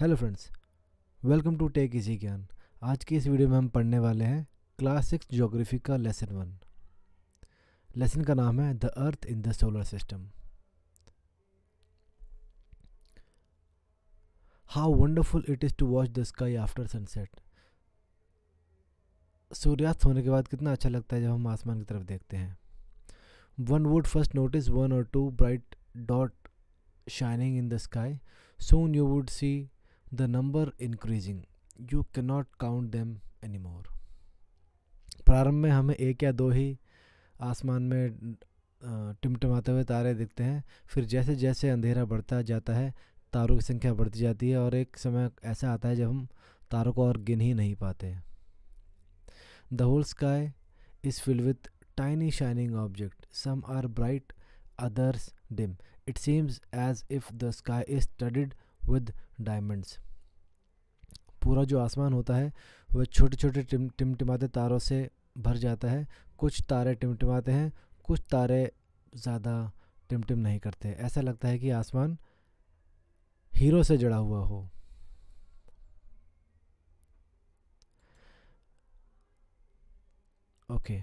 Hello friends welcome to Tech Easy Gyan आज की इस वीडियो में हम पढ़ने वाले हैं क्लास सिक्स जोग्राफी का लेसन वन लेसन का नाम है the earth in the solar system how wonderful it is to watch the sky after sunset सूर्यास्त होने के बाद कितना अच्छा लगता है जब हम आसमान की तरफ देखते हैं one would first notice one और two bright dot shining in the sky soon you would see the number increasing you not count them any more प्रारंभ में हमें एक या दो ही आसमान में टिमटिमाते हुए तारे दिखते हैं फिर जैसे जैसे अंधेरा बढ़ता जाता है तारों की संख्या बढ़ती जाती है और एक समय ऐसा आता है जब हम तारों को और गिन ही नहीं पाते the whole sky is fill with tiny shining object some are bright others dim it seems as if the sky is studded with diamonds पूरा जो आसमान होता है वह छोटे छोटे टिम टिमटिमाते तारों से भर जाता है कुछ तारे टिमटिमाते हैं कुछ तारे ज़्यादा टिमटिम नहीं करते ऐसा लगता है कि आसमान हीरो से जड़ा हुआ हो okay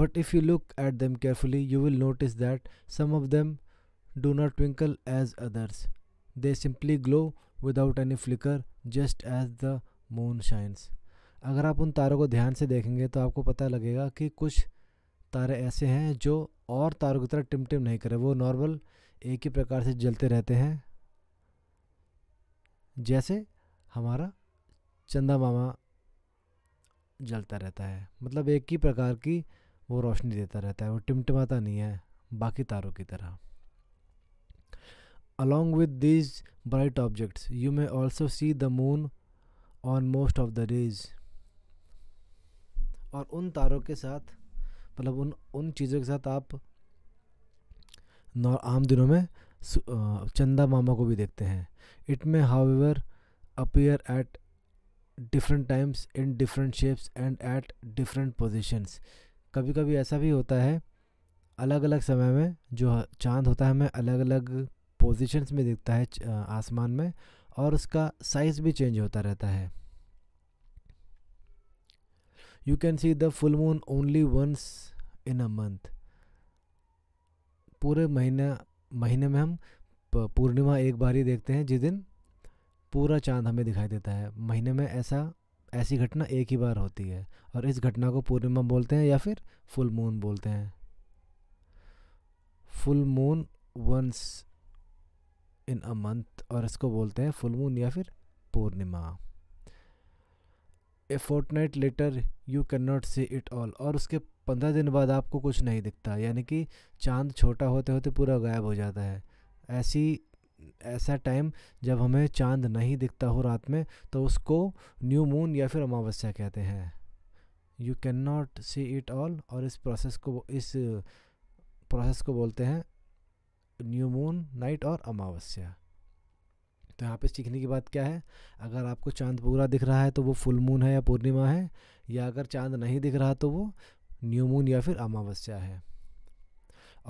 but if you look at them carefully you will notice that some of them do not twinkle as others They simply glow without any flicker just as the moon shines. अगर आप उन तारों को ध्यान से देखेंगे तो आपको पता लगेगा कि कुछ तारे ऐसे हैं जो और तारों की तरह टिमटिम नहीं करे वो नॉर्मल एक ही प्रकार से जलते रहते हैं जैसे हमारा चंदा मामा जलता रहता है मतलब एक ही प्रकार की वो रोशनी देता रहता है वो टिमटिमाता नहीं है बाकी तारों की तरह Along with these bright objects, you may also see the moon on most of the days. और उन तारों के साथ मतलब उन उन चीज़ों के साथ आप आम दिनों में चंदा मामा को भी देखते हैं it may however appear at different times in different shapes and at different positions कभी कभी ऐसा भी होता है अलग अलग समय में जो चांद होता है हमें अलग अलग पोजीशंस में दिखता है आसमान में और उसका साइज़ भी चेंज होता रहता है you can see the full moon only once in a month पूरे महीना महीने में हम पूर्णिमा एक बार ही देखते हैं जिस दिन पूरा चांद हमें दिखाई देता है महीने में ऐसा ऐसी घटना एक ही बार होती है और इस घटना को पूर्णिमा बोलते हैं या फिर फुल मून बोलते हैं full moon once in a month और इसको बोलते हैं फुल मून या फिर पूर्णिमा a fortnight later you can not see it all और उसके पंद्रह दिन बाद आपको कुछ नहीं दिखता यानी कि चांद छोटा होते होते पूरा गायब हो जाता है ऐसी ऐसा टाइम जब हमें चांद नहीं दिखता हो रात में तो उसको न्यू मून या फिर अमावस्या कहते हैं you can not see it all और इस प्रोसेस को इस प्रोसेस को बोलते हैं न्यू मून नाइट और अमावस्या तो यहाँ पे सीखने की बात क्या है अगर आपको चांद पूरा दिख रहा है तो वो फुल मून है या पूर्णिमा है या अगर चांद नहीं दिख रहा तो वो न्यू मून या फिर अमावस्या है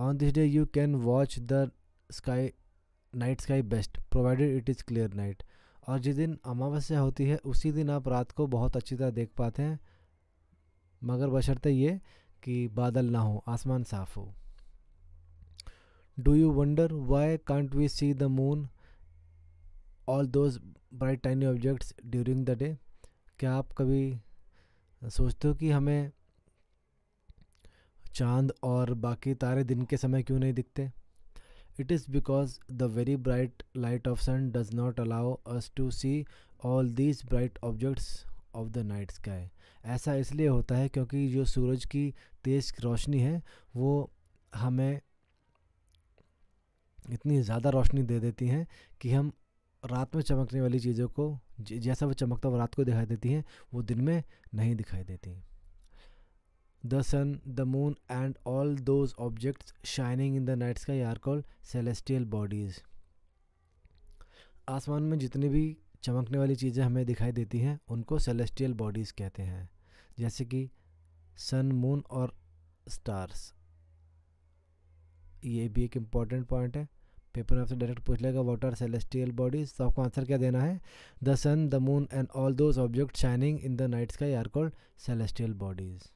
on this day you can watch the sky night sky best provided it is clear night और जिस दिन अमावस्या होती है उसी दिन आप रात को बहुत अच्छी तरह देख पाते हैं मगर बशर्ते ये कि बादल ना हो आसमान साफ़ हो do you wonder why can't we see the moon all those bright tiny objects during the day क्या आप कभी सोचते हो कि हमें चांद और बाकी तारे दिन के समय क्यों नहीं दिखते it is because the very bright light of sun does not allow us to see all these bright objects of the night sky ऐसा इसलिए होता है क्योंकि जो सूरज की तेज़ रोशनी है वो हमें इतनी ज़्यादा रोशनी दे देती हैं कि हम रात में चमकने वाली चीज़ों को जैसा वो चमकता वो रात को दिखाई देती हैं वो दिन में नहीं दिखाई देती the sun the moon and all those objects shining in the night sky are called celestial bodies आसमान में जितनी भी चमकने वाली चीज़ें हमें दिखाई देती हैं उनको सेलेस्टियल बॉडीज़ कहते हैं जैसे कि सन मून और स्टार्स ये भी एक इंपॉर्टेंट पॉइंट है पेपर में आपसे डायरेक्ट पूछ लेगा वॉट आर सेलेस्टियल बॉडीज तो आपको आंसर क्या देना है the sun the moon and all those object shining in the night sky are called celestial bodies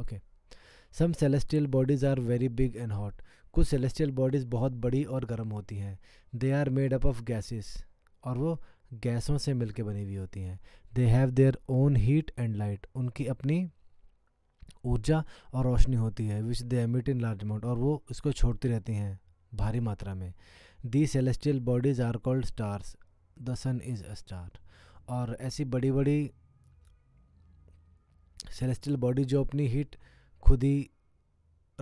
okay some celestial bodies are very big and hot कुछ celestial bodies बहुत बड़ी और गर्म होती हैं they are made up of gases और वो गैसों से मिलके बनी हुई होती हैं they have their own heat and light उनकी अपनी ऊर्जा और रोशनी होती है which they emit in large amount और वो उसको छोड़ती रहती हैं भारी मात्रा में the celestial bodies are called stars the sun is a star और ऐसी बड़ी बड़ी सेलेस्टियल बॉडी जो अपनी हीट खुद ही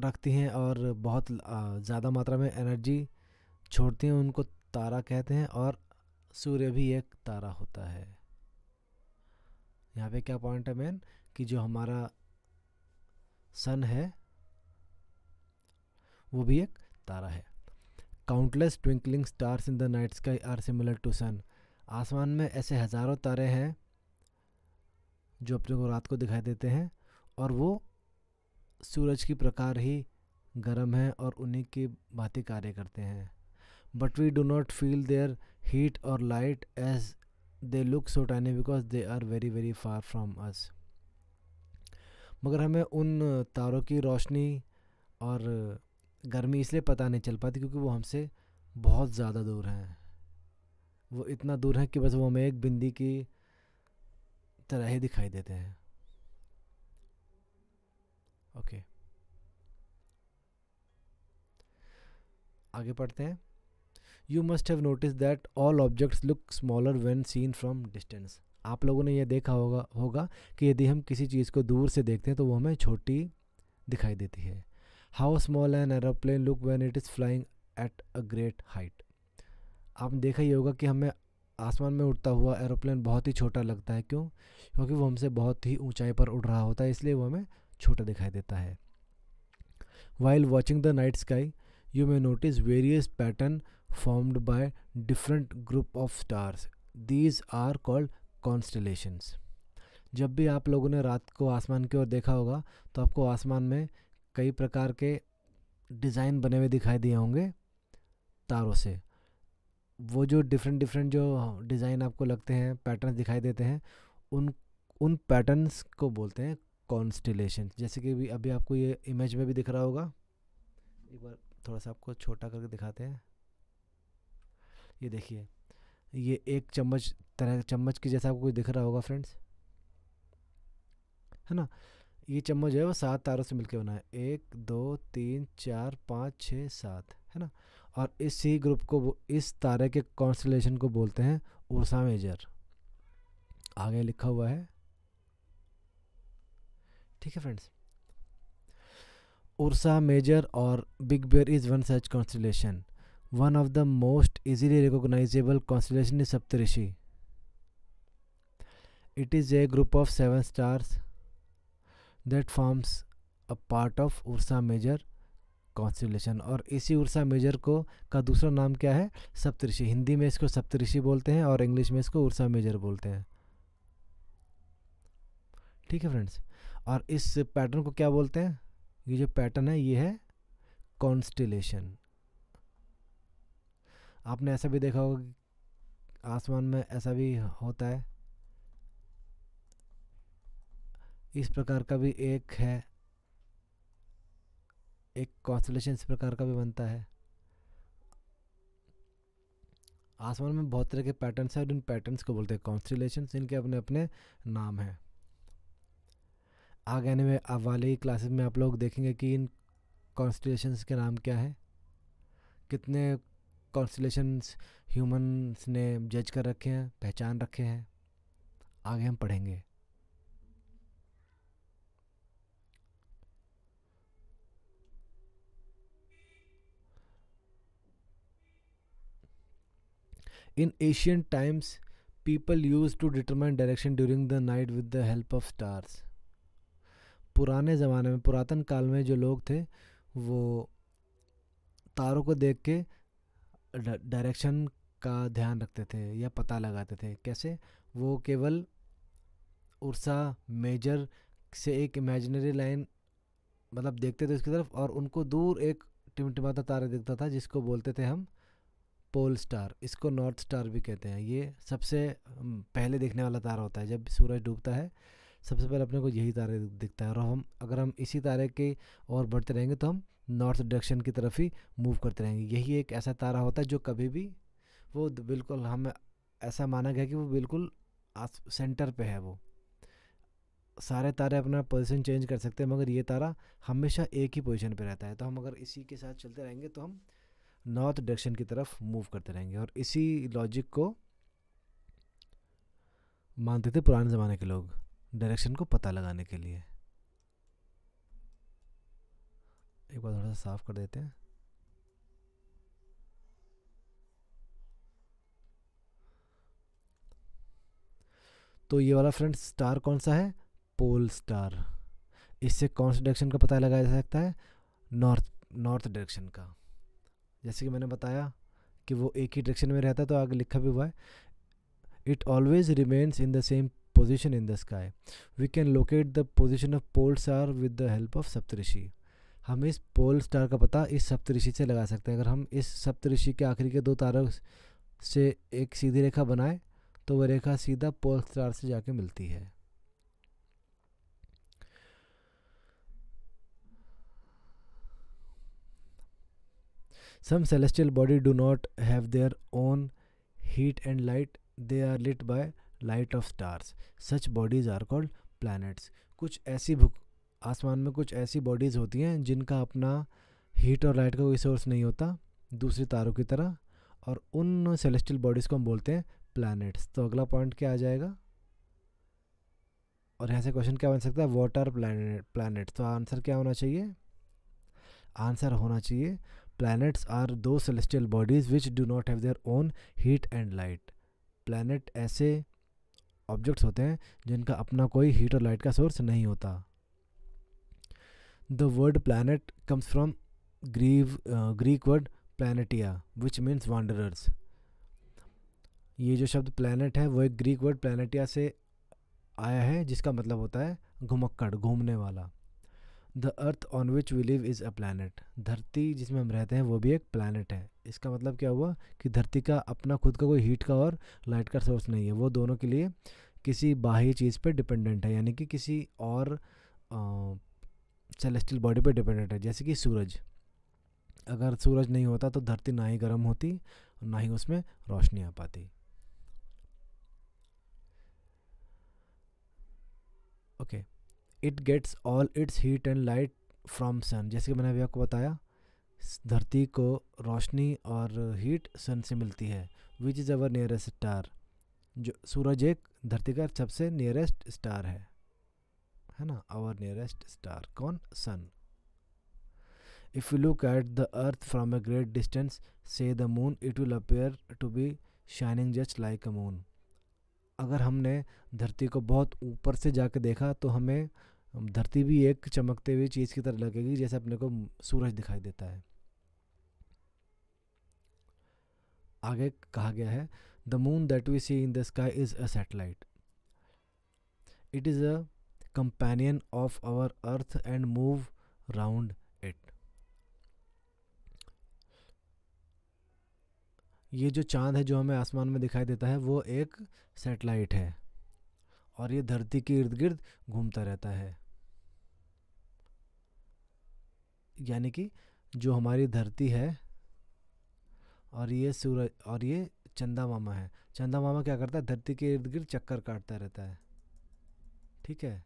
रखती हैं और बहुत ज़्यादा मात्रा में एनर्जी छोड़ती हैं उनको तारा कहते हैं और सूर्य भी एक तारा होता है यहाँ पे क्या पॉइंट है मैन कि जो हमारा सन है वो भी एक तारा है countless twinkling stars in the night sky are similar to sun आसमान में ऐसे हज़ारों तारे हैं जो अपने को रात को दिखाई देते हैं और वो सूरज की प्रकार ही गर्म हैं और उन्हीं की भांति कार्य करते हैं but we do not feel their heat और light as they look so tiny because they are very very far from us मगर हमें उन तारों की रोशनी और गर्मी इसलिए पता नहीं चल पाती क्योंकि वो हमसे बहुत ज़्यादा दूर हैं वो इतना दूर हैं कि बस वो हमें एक बिंदी की तरह ही दिखाई देते हैं ओके आगे पढ़ते हैं you must have notice that all objects look smaller when seen from distance आप लोगों ने यह देखा होगा होगा कि यदि हम किसी चीज़ को दूर से देखते हैं तो वो हमें छोटी दिखाई देती है how small an aeroplane look when it is flying at a great height आपने देखा ही होगा कि हमें आसमान में उड़ता हुआ एरोप्लेन बहुत ही छोटा लगता है क्यों क्योंकि वो हमसे बहुत ही ऊंचाई पर उड़ रहा होता है इसलिए वो हमें छोटा दिखाई देता है while watching the night sky you may notice various pattern formed by different group of stars these are called constellations जब भी आप लोगों ने रात को आसमान की ओर देखा होगा तो आपको आसमान में कई प्रकार के डिज़ाइन बने हुए दिखाई दिए होंगे तारों से वो जो डिफरेंट डिफरेंट जो डिज़ाइन आपको लगते हैं पैटर्न दिखाई देते हैं उन उन पैटर्न्स को बोलते हैं कॉन्स्टिलेशन जैसे कि अभी अभी आपको ये इमेज में भी दिख रहा होगा एक बार थोड़ा सा आपको छोटा करके दिखाते हैं ये देखिए ये एक चम्मच तरह चम्मच के जैसा आपको कुछ दिख रहा होगा फ्रेंड्स है ना ये चम्मच है वो सात तारों से मिलकर बना है एक दो तीन चार पाँच छः सात है ना और इसी ग्रुप को इस तारे के कॉन्स्टलेशन को बोलते हैं उर्सा मेजर आगे लिखा हुआ है ठीक है फ्रेंड्स उर्सा मेजर और big bear is one such constellation one of the most easily recognisable constellation is Saptarishi it is a group of seven stars that forms a part of Ursa Major constellation और इसी Ursa major को का दूसरा नाम क्या है सप्तऋषि हिंदी में इसको सप्तऋषि बोलते हैं और इंग्लिश में इसको उर्सा मेजर बोलते हैं ठीक है फ्रेंड्स और इस पैटर्न को क्या बोलते हैं ये जो पैटर्न है ये है कॉन्स्टिलेशन आपने ऐसा भी देखा होगा आसमान में ऐसा भी होता है इस प्रकार का भी एक है एक कॉन्स्टलेशन इस प्रकार का भी बनता है आसमान में बहुत तरह के पैटर्न्स हैं और इन पैटर्न्स को बोलते हैं कॉन्स्टलेशन इनके अपने अपने नाम हैं आगे आने में वाली क्लासेस में आप लोग देखेंगे कि इन कॉन्स्टलेशन के नाम क्या हैं कितने कॉन्स्टलेशंस ह्यूमंस ने जज कर रखे हैं पहचान रखे हैं आगे हम पढ़ेंगे in ancient times people use to determine direction during the night with the help of stars पुराने ज़माने में पुरातन काल में जो लोग थे वो तारों को देख के डायरेक्शन का ध्यान रखते थे या पता लगाते थे कैसे वो केवल उर्सा मेजर से एक इमेजिनरी लाइन मतलब देखते थे उसकी तरफ और उनको दूर एक टिमटिमाता तारा दिखता था जिसको बोलते थे हम पोल स्टार इसको नॉर्थ स्टार भी कहते हैं ये सबसे हम्म, पहले देखने वाला तारा होता है जब सूरज डूबता है सबसे पहले अपने को यही तारे दिखता है और हम अगर हम इसी तारे के और बढ़ते रहेंगे तो हम नॉर्थ डायरेक्शन की तरफ ही मूव करते रहेंगे यही एक ऐसा तारा होता है जो कभी भी वो बिल्कुल हमें ऐसा माना गया कि वो बिल्कुल सेंटर पे है वो सारे तारे अपना पोजीशन चेंज कर सकते हैं मगर ये तारा हमेशा एक ही पोजीशन पे रहता है तो हम अगर इसी के साथ चलते रहेंगे तो हम नॉर्थ डायरेक्शन की तरफ मूव करते रहेंगे और इसी लॉजिक को मानते थे पुराने ज़माने के लोग डायरेक्शन को पता लगाने के लिए एक बार थोड़ा सा साफ कर देते हैं तो ये वाला फ्रेंड स्टार कौन सा है पोल स्टार इससे कौन से डायरेक्शन का पता लगाया जा सकता है नॉर्थ नॉर्थ डायरेक्शन का जैसे कि मैंने बताया कि वो एक ही डायरेक्शन में रहता है तो आगे लिखा भी हुआ है it always remains in the same position in the sky. We can locate the position of pole star with the help of Saptarishi. हम इस पोल स्टार का पता इस सप्तऋषि से लगा सकते हैं अगर हम इस सप्तऋषि के आखिरी के दो तारों से एक सीधी रेखा बनाएं तो वह रेखा सीधा पोल स्टार से जाके मिलती है some celestial body do not have their own heat and light they are lit by light of stars such bodies are called planets कुछ ऐसी आसमान में कुछ ऐसी बॉडीज़ होती हैं जिनका अपना हीट और लाइट का कोई सोर्स नहीं होता दूसरे तारों की तरह और उन सेलेस्टियल बॉडीज़ को हम बोलते हैं प्लैनेट्स तो अगला पॉइंट क्या आ जाएगा और यहाँ से क्वेश्चन क्या बन सकता है वॉट आर प्लानट तो आंसर क्या होना चाहिए आंसर होना चाहिए planets are the celestial bodies which do not have their own heat and light planet ऐसे ऑब्जेक्ट्स होते हैं जिनका अपना कोई हीट और लाइट का सोर्स नहीं होता the word planet comes from Greek Greek word planetai which means wanderers ये जो शब्द प्लानट है वो एक ग्रीक वर्ड प्लानिया से आया है जिसका मतलब होता है घुमक्कड़ घूमने वाला the earth on which we live is a planet धरती जिसमें हम रहते हैं वो भी एक प्लानट है इसका मतलब क्या हुआ कि धरती का अपना खुद का कोई हीट का और लाइट का सोर्स नहीं है वो दोनों के लिए किसी बाहरी चीज़ पे डिपेंडेंट है यानी कि किसी और सेलेस्टियल बॉडी पे डिपेंडेंट है जैसे कि सूरज अगर सूरज नहीं होता तो धरती ना ही गर्म होती ना ही उसमें रोशनी आ पाती okay okay. It gets all its heat and light from sun जैसे कि मैंने अभी आपको बताया धरती को रोशनी और हीट सन से मिलती है which is our nearest star जो सूरज एक धरती का सबसे नियरेस्ट स्टार है है ना आवर नियरेस्ट स्टार कौन sun if you look at the earth from a great distance say the moon it will appear to be shining just like a moon अगर हमने धरती को बहुत ऊपर से जाके देखा तो हमें धरती भी एक चमकते हुए चीज़ की तरह लगेगी जैसे अपने को सूरज दिखाई देता है आगे कहा गया है the moon that we see in the sky is a satellite it is a companion of our earth and move round it ये जो चांद है जो हमें आसमान में दिखाई देता है वो एक सेटेलाइट है और ये धरती के इर्द गिर्द घूमता रहता है यानी कि जो हमारी धरती है और ये सूरज और ये चंदा मामा है चंदा मामा क्या करता है धरती के इर्द गिर्द चक्कर काटता रहता है ठीक है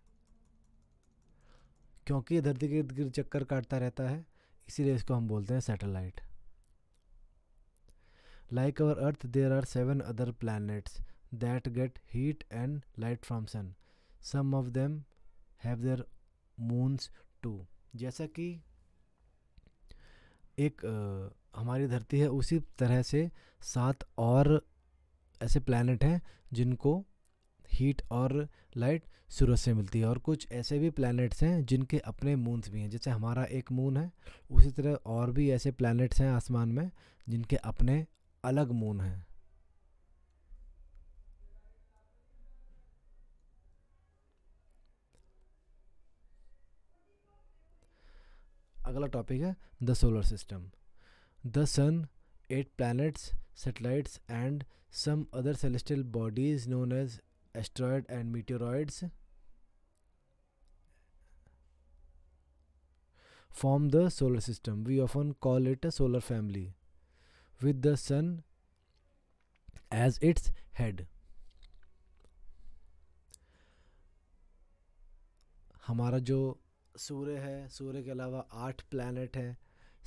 क्योंकि ये धरती के इर्द गिर्द चक्कर काटता रहता है इसीलिए इसको हम बोलते हैं satellite like our earth there are seven other planets that get heat and light from sun some of them have their moons too जैसा कि एक आ, हमारी धरती है उसी तरह से सात और ऐसे प्लानट हैं जिनको हीट और लाइट सूरज से मिलती है और कुछ ऐसे भी प्लैनेट्स हैं जिनके अपने मून्स भी हैं जैसे हमारा एक मून है उसी तरह और भी ऐसे प्लैनेट्स हैं आसमान में जिनके अपने अलग मून हैं अगला टॉपिक है the solar system the sun eight planets satellites and some other celestial bodies known as asteroid and meteoroids form the solar system we often call it a solar family with the sun as its head हमारा जो सूर्य है सूर्य के अलावा आठ planet हैं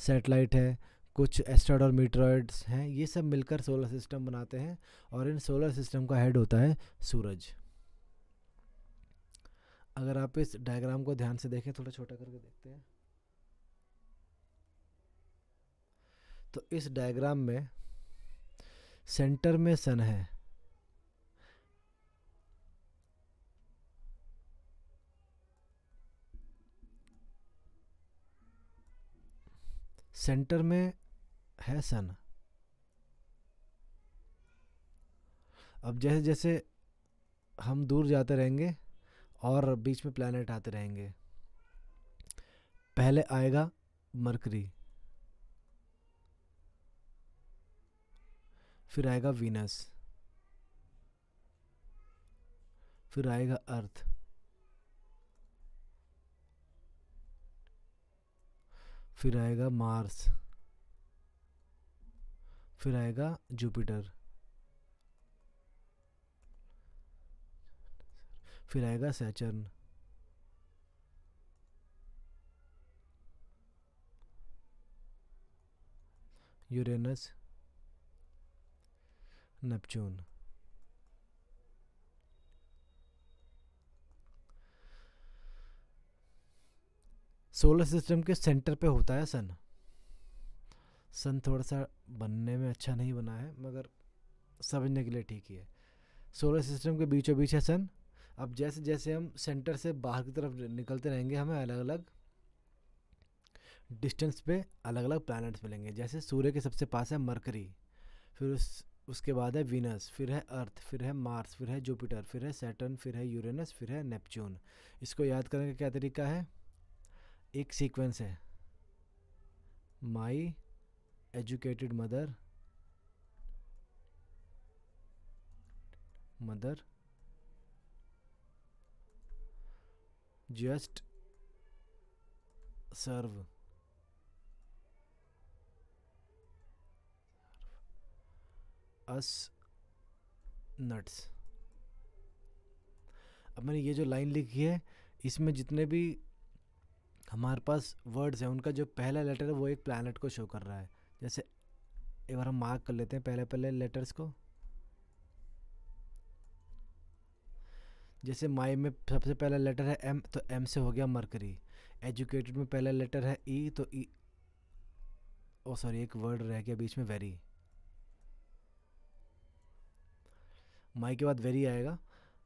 satellite है कुछ एस्ट्रॉड और मीटरॉइड्स हैं ये सब मिलकर सोलर सिस्टम बनाते हैं और इन सोलर सिस्टम का हेड होता है सूरज अगर आप इस डायग्राम को ध्यान से देखें थोड़ा छोटा करके देखते हैं तो इस डायग्राम में सेंटर में सन है सेंटर में है सन अब जैसे जैसे हम दूर जाते रहेंगे और बीच में प्लानट आते रहेंगे पहले आएगा मरकरी फिर आएगा वीनस फिर आएगा अर्थ फिर आएगा मार्स फिर आएगा जुपिटर फिर आएगा Saturn Uranus Neptune solar system के सेंटर पे होता है सन सन थोड़ा सा बनने में अच्छा नहीं बना है मगर समझने के लिए ठीक ही है सोलर सिस्टम के बीचों बीच है सन अब जैसे जैसे हम सेंटर से बाहर की तरफ निकलते रहेंगे हमें अलग अलग डिस्टेंस पे अलग अलग प्लैनेट्स मिलेंगे जैसे सूर्य के सबसे पास है मरकरी फिर उस उसके बाद है वीनस फिर है अर्थ फिर है मार्स फिर है जुपिटर फिर है सैटर्न फिर है यूरेनस फिर है नेपच्यून इसको याद करने का क्या तरीका है एक सीक्वेंस है my educated mother mother just serve us nuts अब मैंने ये जो लाइन लिखी है इसमें जितने भी हमारे पास वर्ड्स हैं उनका जो पहला लेटर है वो एक प्लानट को शो कर रहा है जैसे एक बार हम मार्क कर लेते हैं पहले पहले लेटर्स को जैसे माई में सबसे पहला लेटर है एम तो एम से हो गया मरकरी एजुकेटेड में पहला लेटर है ई e, तो ई e, ओ सॉरी एक वर्ड रह गया बीच में वेरी माई के बाद वेरी आएगा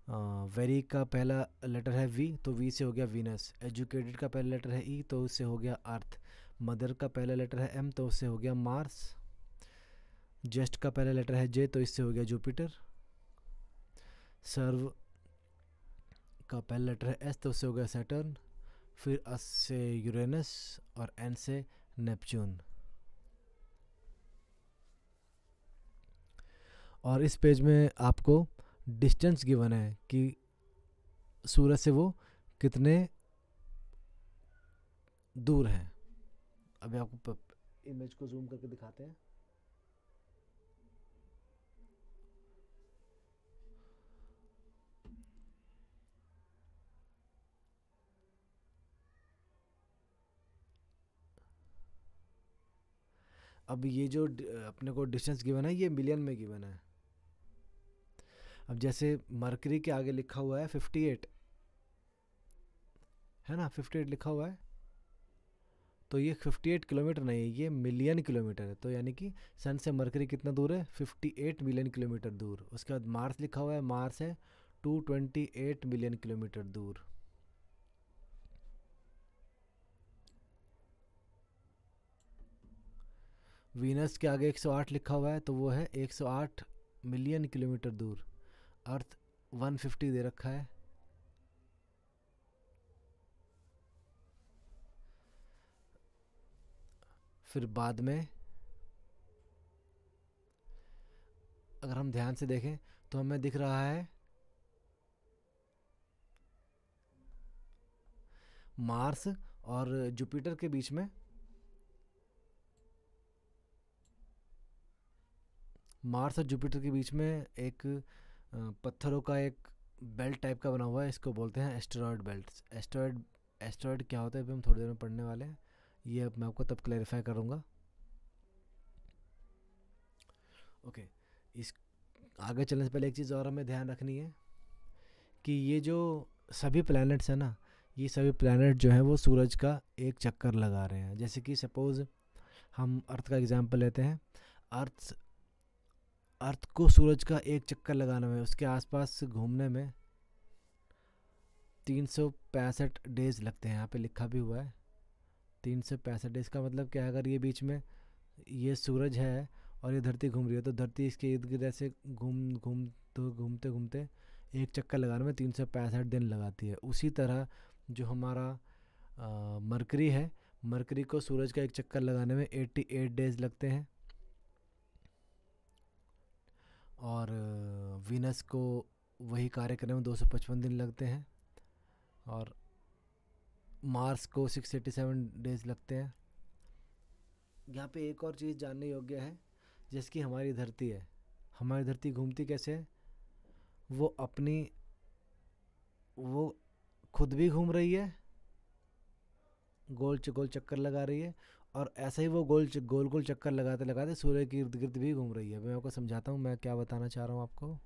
वेरी का पहला लेटर है वी तो वी से हो गया वीनस एजुकेटेड का पहला लेटर है ई e, तो उससे हो गया अर्थ मदर का पहला लेटर है एम तो उससे हो गया मार्स जस्ट का पहला लेटर है जे तो इससे हो गया जुपिटर सर्व का पहला लेटर है एस तो उससे हो गया सैटर्न फिर अस से यूरेनस और एन से नेपच्यून और इस पेज में आपको डिस्टेंस गिवन है कि सूरज से वो कितने दूर है अभी आपको इमेज को जूम करके दिखाते हैं अब ये जो अपने को डिस्टेंस गिवन है ये मिलियन में गिवन है अब जैसे मरकरी के आगे लिखा हुआ है फिफ्टी एट है ना फिफ्टी एट लिखा हुआ है तो ये फिफ्टी एट किलोमीटर नहीं है ये मिलियन किलोमीटर है तो यानी कि सन से मरकरी कितना दूर है फिफ्टी एट मिलियन किलोमीटर दूर उसके बाद मार्स लिखा हुआ है मार्स है two twenty eight million kilometre दूर वीनस के आगे 108 लिखा हुआ है तो वो है 108 मिलियन किलोमीटर दूर अर्थ 150 दे रखा है फिर बाद में अगर हम ध्यान से देखें तो हमें दिख रहा है मार्स और जुपिटर के बीच में मार्स और जुपिटर के बीच में एक पत्थरों का एक बेल्ट टाइप का बना हुआ है इसको बोलते हैं एस्ट्रॉयड बेल्ट एस्ट्रॉयड एस्ट्रॉयड क्या होता है अभी हम थोड़ी देर में पढ़ने वाले हैं ये अब मैं आपको तब क्लैरिफाई करूँगा ओके इस आगे चलने से पहले एक चीज़ और हमें ध्यान रखनी है कि ये जो सभी प्लैनेट्स हैं ना ये सभी प्लैनेट जो हैं वो सूरज का एक चक्कर लगा रहे हैं जैसे कि सपोज़ हम अर्थ का एग्ज़ाम्पल लेते हैं अर्थ अर्थ को सूरज का एक चक्कर लगाने में उसके आसपास घूमने में तीन सौ पैंसठ डेज़ लगते हैं यहाँ पे लिखा भी हुआ है तीन सौ पैंसठ डेज़ का मतलब क्या है अगर ये बीच में ये सूरज है और ये धरती घूम रही है तो धरती इसके इर्द गिर्द ऐसे घूम घूम तो घूमते घूमते एक चक्कर लगाने में तीन सौ पैंसठ दिन लगाती है उसी तरह जो हमारा मरकरी है मरकरी को सूरज का एक चक्कर लगाने में एट्टी एट डेज़ लगते हैं और वीनस को वही कार्य करने में 255 दिन लगते हैं और मार्स को 687 डेज लगते हैं यहाँ पे एक और चीज़ जानने योग्य है जिसकी हमारी धरती है हमारी धरती घूमती कैसे है वो अपनी वो खुद भी घूम रही है गोल गोल चक्कर लगा रही है और ऐसे ही वो गोल गोल गोल चक्कर लगाते लगाते सूर्य के इर्द गिर्द भी घूम रही है मैं आपको समझाता हूँ मैं क्या बताना चाह रहा हूँ आपको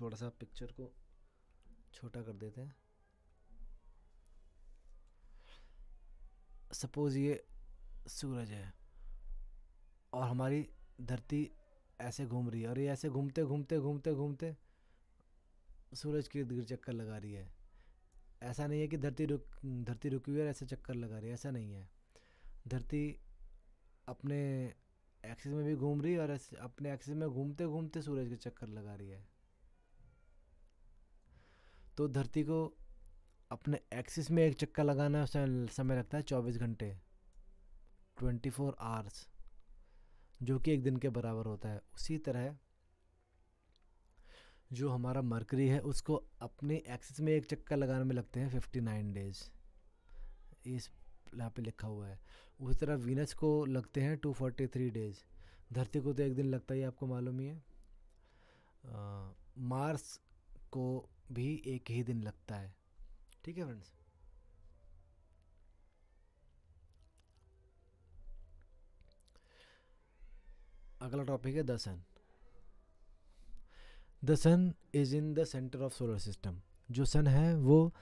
थोड़ा सा पिक्चर को छोटा कर देते हैं सपोज़ ये सूरज है और हमारी धरती ऐसे घूम रही है और ये ऐसे घूमते घूमते घूमते घूमते सूरज के गिर चक्कर लगा रही है ऐसा नहीं है कि धरती रुक धरती रुकी हुई है ऐसे चक्कर लगा रही है ऐसा नहीं है धरती अपने एक्सिस में भी घूम रही है और अपने एक्सिस में घूमते घूमते सूरज के चक्कर लगा रही है तो धरती को अपने एक्सिस में एक चक्कर लगाना समय लगता है चौबीस घंटे ट्वेंटी फोर आवर्स जो कि एक दिन के बराबर होता है उसी तरह जो हमारा मरकरी है उसको अपने एक्सिस में एक चक्कर लगाने में लगते हैं फिफ्टी नाइन डेज इस यहाँ पे लिखा हुआ है उसी तरह वीनस को लगते हैं टू फोर्टी थ्री डेज धरती को तो एक दिन लगता ही आपको मालूम ही है आ, मार्स को भी एक ही दिन लगता है ठीक है फ्रेंड्स अगला टॉपिक है the the sun is in the centre of solar system जो सन है वो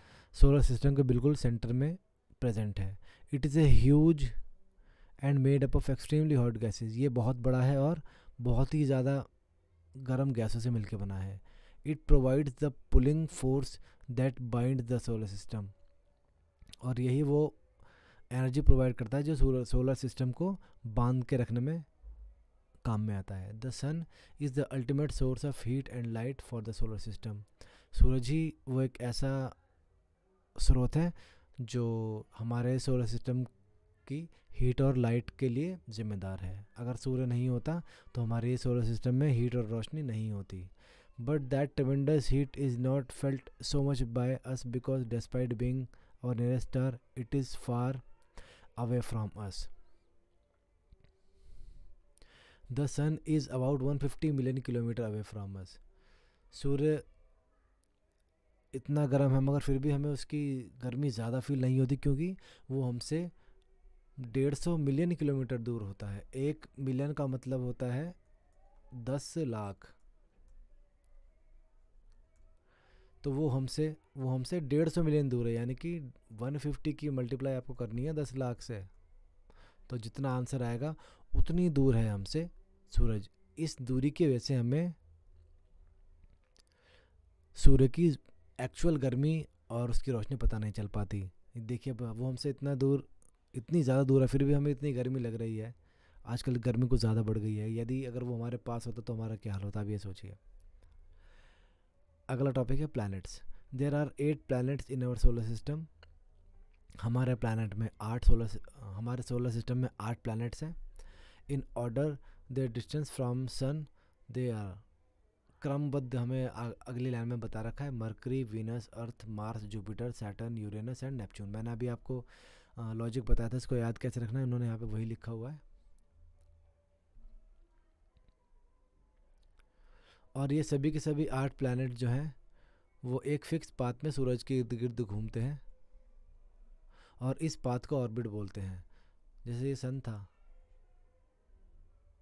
सोलर सिस्टम के बिल्कुल सेंटर में प्रेजेंट है it is a huge and made up of extremely hot gases ये बहुत बड़ा है और बहुत ही ज़्यादा गर्म गैसों से मिलकर बना है it provides the pulling force that bind the solar system और यही वो एनर्जी प्रोवाइड करता है जो सोलर सोलर सिस्टम को बांध के रखने में काम में आता है the sun is the ultimate source of heat and light for the solar system सूरज ही वो एक ऐसा स्रोत है जो हमारे सोलर सिस्टम की हीट और लाइट के लिए जिम्मेदार है अगर सूर्य नहीं होता तो हमारे सोलर सिस्टम में हीट और रोशनी नहीं होती but that tremendous heat is not felt so much by us because despite being our nearest star it is far away from us sun is about one 150 million kilometre away from us सूर्य इतना गर्म है मगर फिर भी हमें उसकी गर्मी ज़्यादा फील नहीं होती क्योंकि वो हमसे डेढ़ सौ मिलियन किलोमीटर दूर होता है एक मिलियन का मतलब होता है दस लाख तो वो हमसे वो हमसे डेढ़ सौ मिलियन दूर है यानी कि वन फिफ्टी की मल्टीप्लाई आपको करनी है दस लाख से तो जितना आंसर आएगा उतनी दूर है हमसे सूरज इस दूरी की वजह से हमें सूर्य की एक्चुअल गर्मी और उसकी रोशनी पता नहीं चल पाती देखिए वो हमसे इतना दूर इतनी ज़्यादा दूर है फिर भी हमें इतनी गर्मी लग रही है आजकल गर्मी कुछ ज़्यादा बढ़ गई है यदि अगर वो हमारे पास होता तो हमारा क्या हाल होता अब ये सोचिए अगला टॉपिक है planets there are eight planets in our solar system हमारे प्लानट में आठ सोलर हमारे सोलर सिस्टम में आठ प्लानट्स हैं in order their distance from sun they are क्रमबद्ध हमें अगली लाइन में बता रखा है Mercury Venus Earth Mars Jupiter Saturn Uranus and Neptune मैंने अभी आपको लॉजिक बताया था इसको याद कैसे रखना है उन्होंने यहाँ पे वही लिखा हुआ है और ये सभी के सभी आठ प्लानट जो हैं वो एक फिक्स पाथ में सूरज के इर्द गिर्द घूमते हैं और इस पाथ को ऑर्बिट बोलते हैं जैसे ये सन था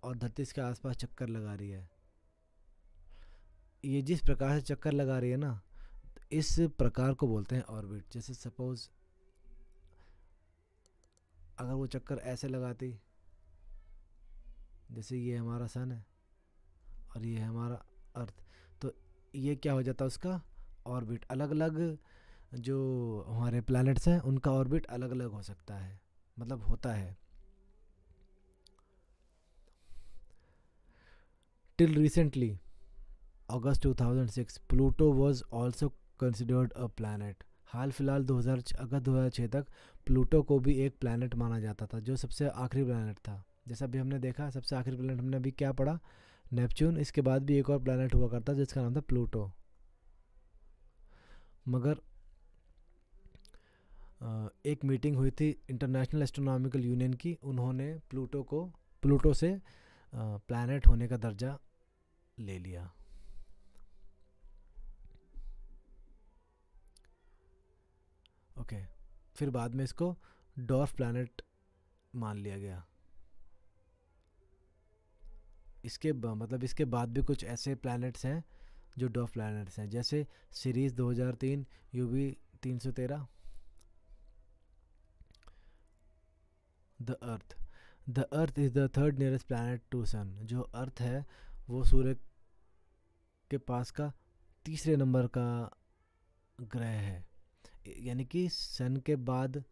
और धरती इसके आसपास चक्कर लगा रही है ये जिस प्रकार से चक्कर लगा रही है ना इस प्रकार को बोलते हैं ऑर्बिट जैसे सपोज अगर वो चक्कर ऐसे लगाती जैसे ये हमारा सन है और ये हमारा अर्थ तो ये क्या हो जाता है उसका ऑर्बिट अलग अलग जो हमारे प्लैनेट्स हैं उनका ऑर्बिट अलग अलग हो सकता है मतलब होता है Till recently, August 2006, Pluto was also considered a planet हाल फिलहाल 2000 अगस्त 2006 तक प्लूटो को भी एक प्लानट माना जाता था जो सबसे आखिरी प्लानट था जैसा अभी हमने देखा सबसे आखिरी प्लानट हमने अभी क्या पढ़ा नेपच्यून इसके बाद भी एक और प्लानट हुआ करता जिसका नाम था प्लूटो मगर एक मीटिंग हुई थी इंटरनेशनल एस्ट्रोनॉमिकल यूनियन की उन्होंने प्लूटो को प्लूटो से प्लानट होने का दर्जा ले लिया ओके okay. फिर बाद में इसको डॉर्फ प्लानट मान लिया गया इसके मतलब इसके बाद भी कुछ ऐसे प्लैनेट्स हैं जो डॉफ प्लैनेट्स हैं जैसे Ceres 2003 UV 313 the earth the earth is the third nearest planet to sun जो अर्थ है वो सूर्य के पास का तीसरे नंबर का ग्रह है यानी कि सन के बाद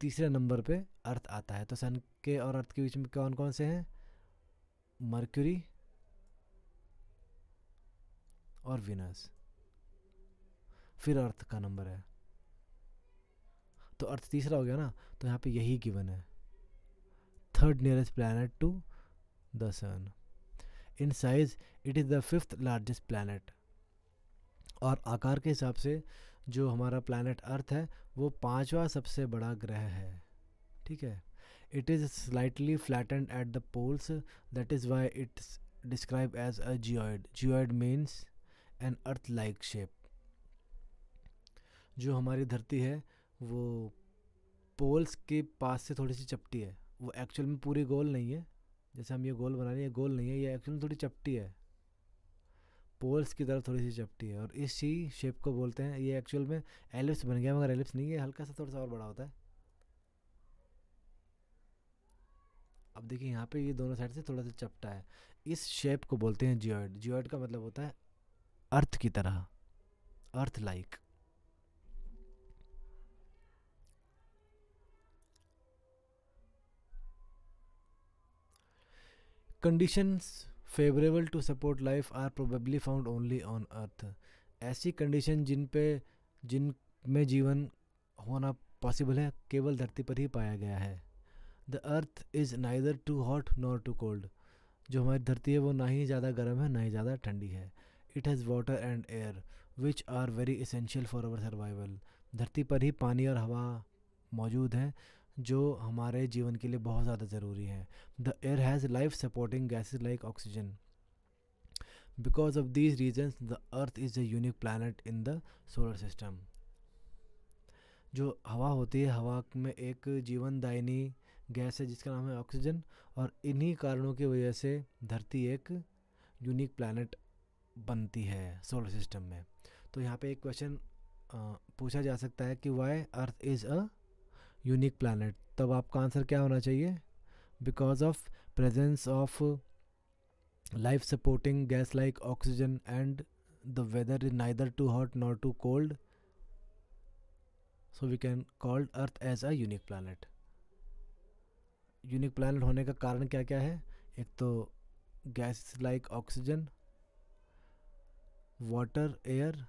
तीसरे नंबर पे अर्थ आता है तो सन के और अर्थ के बीच में कौन कौन से हैं मर्क्यूरी और विनस फिर अर्थ का नंबर है तो अर्थ तीसरा हो गया ना तो यहाँ पे यही गिवन है third nearest planet to the sun in size it is the fifth largest planet और आकार के हिसाब से जो हमारा प्लानट अर्थ है वो पाँचवा सबसे बड़ा ग्रह है ठीक है it is slightly flattened at the poles that is why it's describe as a geoid geoid means an earth like shape जो हमारी धरती है वो पोल्स के पास से थोड़ी सी चपटी है वो एक्चुअल में पूरी गोल नहीं है जैसे हम ये गोल बना रहे हैं गोल नहीं है ये एक्चुअली थोड़ी चपटी है पोल्स की तरह थोड़ी सी चपटी है और इसी शेप को बोलते हैं ये एक्चुअल में एलिप्स बन गया मगर एलिप्स नहीं है हल्का सा थोड़ा सा और बड़ा होता है अब देखिए यहाँ पे ये दोनों साइड से थोड़ा सा चपटा है इस शेप को बोलते हैं जियोइड जियोइड का मतलब होता है अर्थ की तरह earth like conditions favourable to support life are probably found only on earth ऐसी कंडीशन जिन पे जिन में जीवन होना पॉसिबल है केवल धरती पर ही पाया गया है the earth is neither too hot nor too cold जो हमारी धरती है वो ना ही ज़्यादा गर्म है ना ही ज़्यादा ठंडी है it has water and air which are very essential for our survival धरती पर ही पानी और हवा मौजूद हैं जो हमारे जीवन के लिए बहुत ज़्यादा ज़रूरी है the air has life supporting gases like oxygen because of these reasons the earth is a unique planet in the solar system जो हवा होती है हवा में एक जीवनदायिनी गैस है जिसका नाम है ऑक्सीजन और इन्हीं कारणों की वजह से धरती एक यूनिक प्लानट बनती है सोलर सिस्टम में तो यहाँ पे एक क्वेश्चन पूछा जा सकता है कि why earth is a unique planet तब आपका आंसर क्या होना चाहिए because of presence of life supporting gas like oxygen and the weather is neither too hot not too cold so we can called earth as a unique planet unique planet होने का कारण क्या क्या है एक तो gas like oxygen water air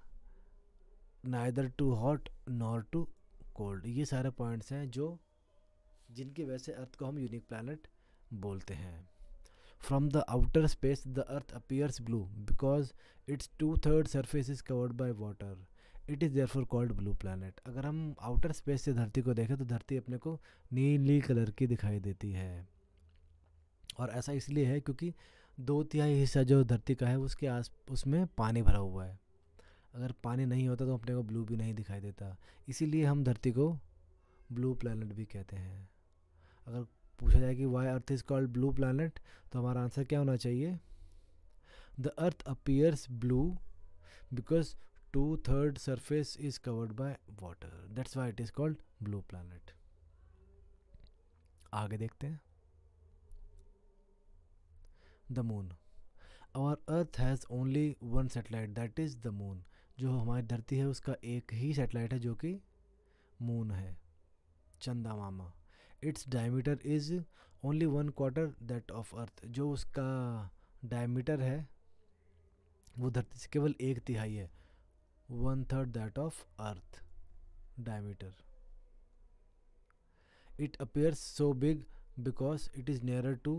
neither too hot nor too cold ये सारे पॉइंट्स हैं जो जिनकी वजह से अर्थ को हम यूनिक प्लानट बोलते हैं from the outer space the earth appears blue because it's two third surface is covered by water it is therefore called blue planet अगर हम आउटर स्पेस से धरती को देखें तो धरती अपने को नीली कलर की दिखाई देती है और ऐसा इसलिए है क्योंकि दो तिहाई हिस्सा जो धरती का है उसके आस उसमें पानी भरा हुआ है अगर पानी नहीं होता तो अपने को ब्लू भी नहीं दिखाई देता इसीलिए हम धरती को ब्लू प्लानट भी कहते हैं अगर पूछा जाए कि why earth is called blue planet तो हमारा आंसर क्या होना चाहिए the earth appears blue because two third surface is covered by water that's why it is called blue planet आगे देखते हैं the moon our earth has only one satellite that is the moon जो हमारी धरती है उसका एक ही satellite है जो कि मून है चंदा मामा its diameter is only one quarter that of earth जो उसका डायमीटर है वो धरती से केवल एक तिहाई है one third that of earth diameter it appears so big because it is nearer to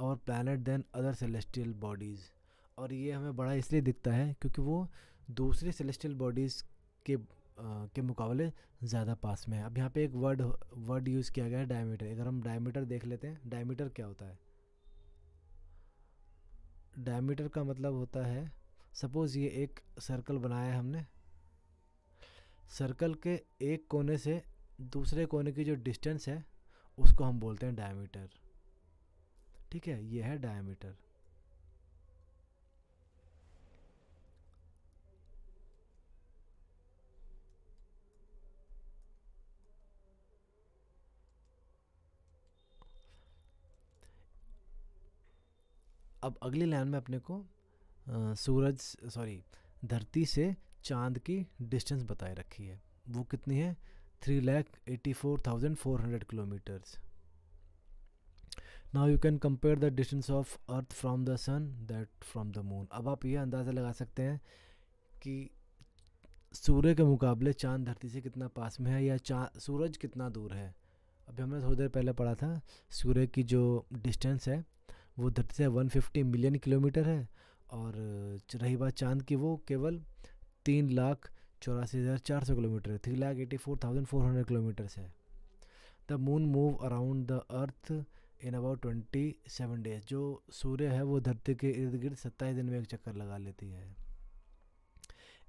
our planet than other celestial bodies और ये हमें बड़ा इसलिए दिखता है क्योंकि वो दूसरे सेलेस्टियल बॉडीज़ के के मुकाबले ज़्यादा पास में है अब यहाँ पे एक वर्ड वर्ड यूज़ किया गया है डायमीटर अगर हम डायमीटर देख लेते हैं डायमीटर क्या होता है डायमीटर का मतलब होता है सपोज़ ये एक सर्कल बनाया है हमने सर्कल के एक कोने से दूसरे कोने की जो डिस्टेंस है उसको हम बोलते हैं डायमीटर ठीक है ये है डायमीटर अब अगली लाइन में अपने को आ, सूरज सॉरी धरती से चांद की डिस्टेंस बताए रखी है वो कितनी है three lakh eighty four thousand four hundred kilometres now you can compare the distance of earth from the sun that from the moon अब आप ये अंदाज़ा लगा सकते हैं कि सूर्य के मुकाबले चांद धरती से कितना पास में है या चांद सूरज कितना दूर है अभी हमने थोड़ी देर पहले पढ़ा था सूर्य की जो डिस्टेंस है वो धरती से 150 मिलियन किलोमीटर है और रही बात चांद की वो केवल तीन लाख चौरासी हज़ार चार सौ kilometre three lakh eighty four thousand four hundred kilometres है the moon move around the earth in about twenty seven days जो सूर्य है वो धरती के इर्द गिर्द सत्ताईस दिन में एक चक्कर लगा लेती है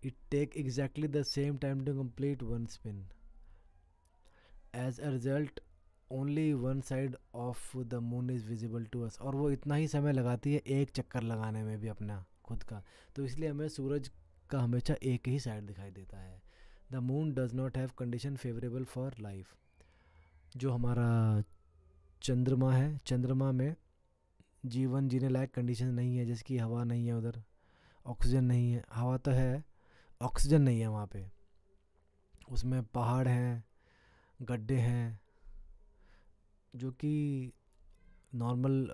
it take exactly the same time to complete one spin as a result only one side of the moon is visible to us और वो इतना ही समय लगाती है एक चक्कर लगाने में भी अपना खुद का तो इसलिए हमें सूरज का हमेशा एक ही साइड दिखाई देता है the moon does not have condition favourable for life जो हमारा चंद्रमा है चंद्रमा में जीवन जीने लायक कंडीशन नहीं है जैसे कि हवा नहीं है उधर ऑक्सीजन नहीं है हवा तो है ऑक्सीजन नहीं है वहाँ पे उसमें पहाड़ हैं गड्ढे हैं जो कि नॉर्मल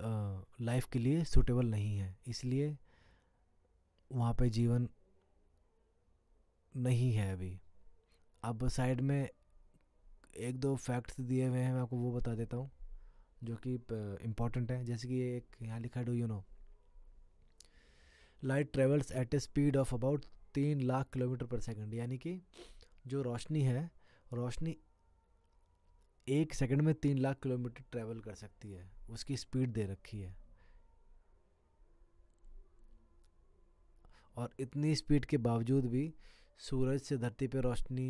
लाइफ के लिए सूटेबल नहीं है इसलिए वहाँ पे जीवन नहीं है अभी अब साइड में एक दो फैक्ट्स दिए हुए हैं मैं आपको वो बता देता हूँ जो कि इम्पॉर्टेंट है जैसे कि एक यहाँ लिखा do you know light travels at a speed of about तीन लाख किलोमीटर पर सेकंड यानी कि जो रोशनी है रोशनी एक सेकंड में तीन लाख किलोमीटर ट्रैवल कर सकती है उसकी स्पीड दे रखी है और इतनी स्पीड के बावजूद भी सूरज से धरती पर रोशनी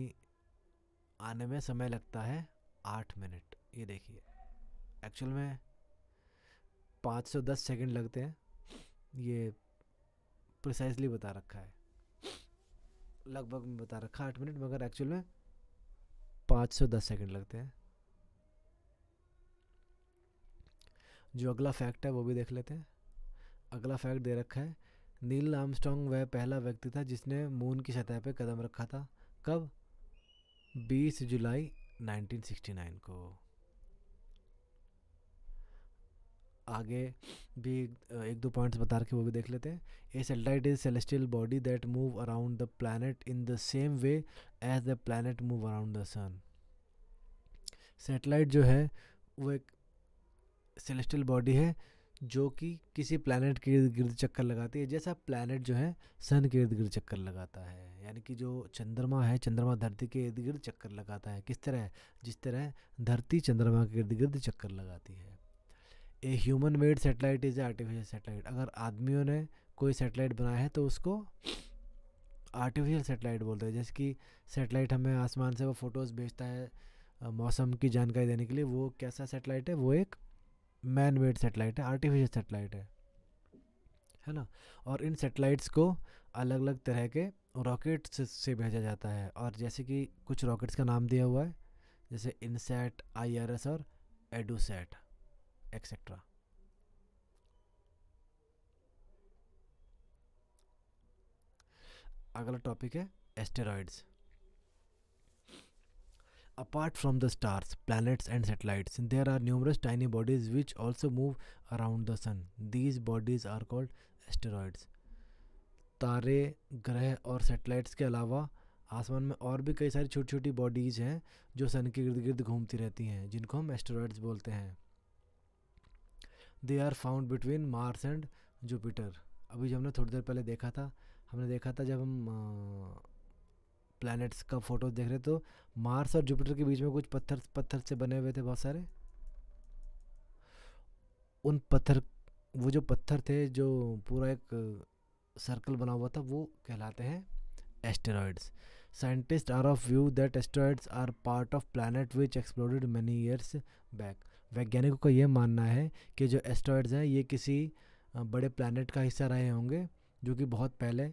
आने में समय लगता है आठ मिनट ये देखिए एक्चुअल में पाँच सौ दस सेकेंड लगते हैं ये प्रिसाइसली बता रखा है लगभग बता रखा है आठ मिनट मगर एक्चुअल में पाँच सौ दस सेकेंड लगते हैं जो अगला फैक्ट है वो भी देख लेते हैं अगला फैक्ट दे रखा है नील आर्मस्ट्रॉन्ग वह पहला व्यक्ति था जिसने मून की सतह पर कदम रखा था कब 20 जुलाई 1969 को आगे भी एक दो पॉइंट्स बता के वो भी देख लेते हैं a satellite is celestial body that move around the planet in the same way as the planet move around the sun satellite जो है वो एक सेलेस्टियल बॉडी है जो कि किसी प्लानट के इर्द गिर्द चक्कर लगाती है जैसा प्लानट जो है सन के इर्द गिर्द चक्कर लगाता है यानी कि जो चंद्रमा है चंद्रमा धरती के इर्द गिर्द चक्कर लगाता है किस तरह जिस तरह धरती चंद्रमा के इर्द गिर्द चक्कर लगाती है a human made satellite is a artificial satellite अगर आदमियों ने कोई सेटेलाइट बनाया है तो उसको आर्टिफिशियल सेटेलाइट बोलते हैं जैसे कि सेटेलाइट हमें आसमान से वो फ़ोटोज़ भेजता है मौसम की जानकारी देने के लिए वो कैसा सेटेलाइट है वो एक मैन मेड सेटेलाइट है आर्टिफिशियल सेटेलाइट है है ना और इन सेटेलाइट्स को अलग अलग तरह के रॉकेट्स से भेजा जाता है और जैसे कि कुछ रॉकेट्स का नाम दिया हुआ है जैसे इनसेट आई आर एस और एडोसेट एक्सेट्रा अगला टॉपिक है asteroids Apart from the stars, planets, and satellites, there are numerous tiny bodies which also move around the sun. These bodies are called asteroids. तारे ग्रह और सेटेलाइट्स के अलावा आसमान में और भी कई सारी छोटी छोटी बॉडीज़ हैं जो सन के गिर्द गिर्द घूमती रहती हैं जिनको हम एस्टेरॉयड्स बोलते हैं they are found between Mars and Jupiter अभी जो हमने थोड़ी देर पहले देखा था हमने देखा था जब हम प्लैनेट्स का फ़ोटोज़ देख रहे तो मार्स और जुपिटर के बीच में कुछ पत्थर पत्थर से बने हुए थे बहुत सारे उन पत्थर वो जो पत्थर थे जो पूरा एक सर्कल बना हुआ था वो कहलाते हैं asteroids scientist are of view that asteroids are part of planet which explored many years back वैज्ञानिकों का यह मानना है कि जो एस्टेरॉयड्स हैं ये किसी बड़े प्लानट का हिस्सा रहे होंगे जो कि बहुत पहले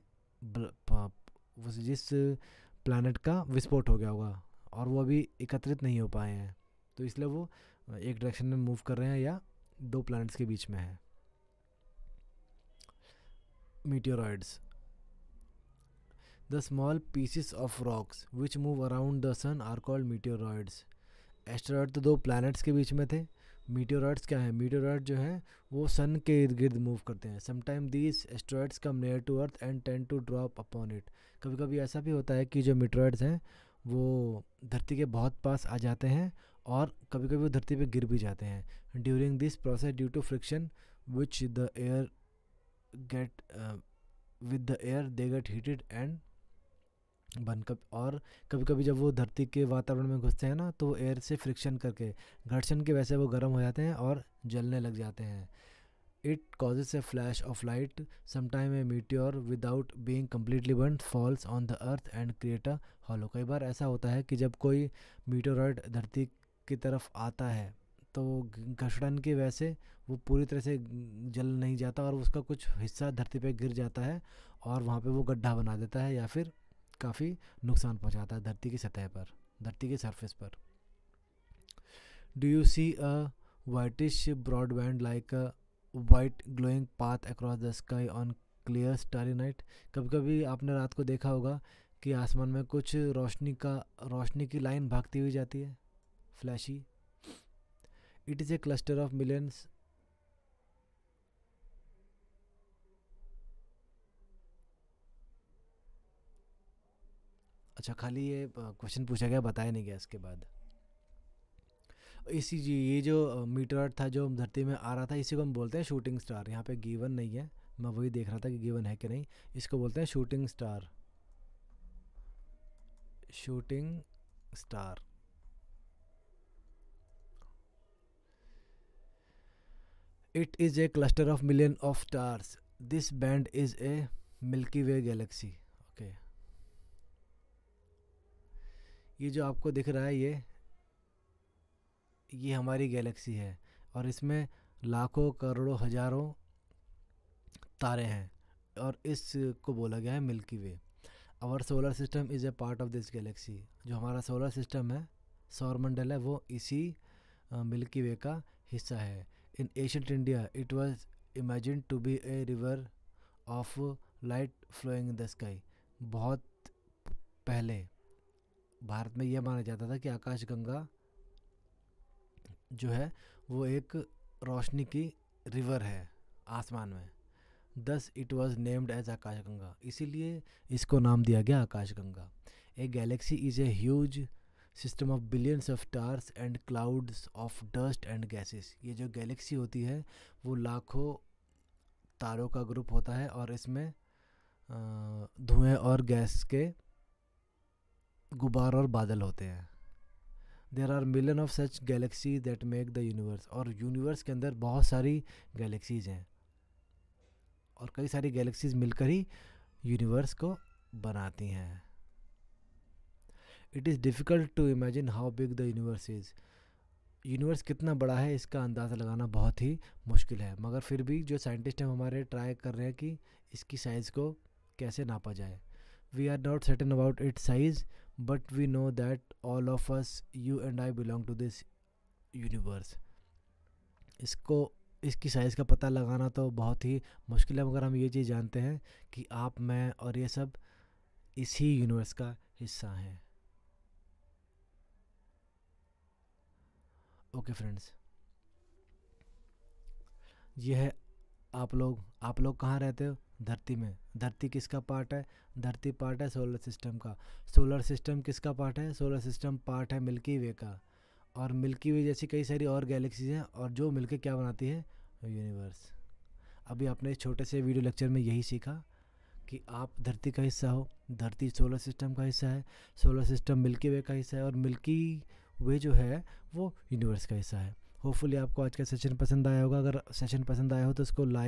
जिस प्लानट का विस्फोट हो गया होगा और वो अभी एकत्रित नहीं हो पाए हैं तो इसलिए वो एक डायरेक्शन में मूव कर रहे हैं या दो प्लानट्स के बीच में है meteoroids. The small pieces of rocks which move around the sun are called meteoroids. Asteroid तो दो प्लैनेट्स के बीच में थे मीटोराइड्स क्या है मीटोराइड जो है वो सन के इर्द गिर्द मूव करते हैं sometime these asteroids come near to earth and tend to drop upon it कभी कभी ऐसा भी होता है कि जो मीटोराइड्स हैं वो धरती के बहुत पास आ जाते हैं और कभी कभी वो धरती पे गिर भी जाते हैं during this process due to friction which the air get with the air they get heated and burn up और कभी कभी जब वो धरती के वातावरण में घुसते हैं ना तो एयर से फ्रिक्शन करके घर्षण की वैसे वो गर्म हो जाते हैं और जलने लग जाते हैं it causes a flash of light sometime a meteor without being completely burn falls on the earth and create a hollow कई बार ऐसा होता है कि जब कोई मीटोर धरती की तरफ आता है तो घर्षण की वैसे वो पूरी तरह से जल नहीं जाता और उसका कुछ हिस्सा धरती पर गिर जाता है और वहाँ पर वो गड्ढा बना देता है या फिर काफ़ी नुकसान पहुंचाता है धरती की सतह पर धरती के सरफेस पर do you see a whitish broadband like a white glowing path across the sky on clear starry night कभी कभी आपने रात को देखा होगा कि आसमान में कुछ रोशनी का रोशनी की लाइन भागती हुई जाती है flashy it is a cluster of millions अच्छा खाली ये क्वेश्चन पूछा गया बताया नहीं गया इसके बाद इसी जी ये जो मीटर था जो धरती में आ रहा था इसी को हम बोलते हैं शूटिंग स्टार यहाँ पे गिवन नहीं है मैं वही देख रहा था कि गिवन है कि नहीं इसको बोलते हैं shooting star shooting star it is a cluster of million of stars this band is a Milky Way galaxy okay ये जो आपको दिख रहा है ये ये हमारी गैलेक्सी है और इसमें लाखों करोड़ों हजारों तारे हैं और इस को बोला गया है Milky Way our solar system is a part of this galaxy जो हमारा सोलर सिस्टम है सौरमंडल है वो इसी मिल्की वे का हिस्सा है in ancient India it was imagine to be a river of light flowing in the sky बहुत पहले भारत में यह माना जाता था कि आकाशगंगा जो है वो एक रोशनी की रिवर है आसमान में thus it was named as आकाशगंगा इसीलिए इसको नाम दिया गया आकाशगंगा a galaxy is a huge system of billions of stars and clouds of dust and gases ये जो गैलेक्सी होती है वो लाखों तारों का ग्रुप होता है और इसमें धुएं और गैस के गुबार और बादल होते हैं there are million of such galaxy that make the universe और यूनिवर्स के अंदर बहुत सारी गैलेक्सीज़ हैं और कई सारी गैलेक्सीज़ मिलकर ही यूनिवर्स को बनाती हैं it is difficult to imagine how big the universe is universe कितना बड़ा है इसका अंदाज़ा लगाना बहुत ही मुश्किल है मगर फिर भी जो साइंटिस्ट हैं हमारे ट्राई कर रहे हैं कि इसकी साइज़ को कैसे नापा जाए We are not certain about its size, but we know that all of us, you and I, belong to this universe. इसको इसकी साइज़ का पता लगाना तो बहुत ही मुश्किल है मगर हम ये चीज़ जानते हैं कि आप मैं और ये सब इसी यूनिवर्स का हिस्सा हैं ओके फ्रेंड्स ये है आप लोग आप लोग कहाँ रहते हो धरती में धरती किसका पार्ट है धरती पार्ट है सोलर सिस्टम का सोलर सिस्टम किसका पार्ट है सोलर सिस्टम पार्ट है मिल्की वे का और मिल्की वे जैसी कई सारी और गैलेक्सीज हैं और जो मिलकर क्या बनाती है यूनिवर्स अभी आपने इस छोटे से वीडियो लेक्चर में यही सीखा कि आप धरती का हिस्सा हो धरती सोलर सिस्टम का हिस्सा है सोलर सिस्टम मिल्की वे का हिस्सा है और मिल्की वे जो है वो यूनिवर्स का हिस्सा है होपफुली आपको आज का सेशन पसंद आया होगा अगर सेशन पसंद आया हो तो उसको लाइक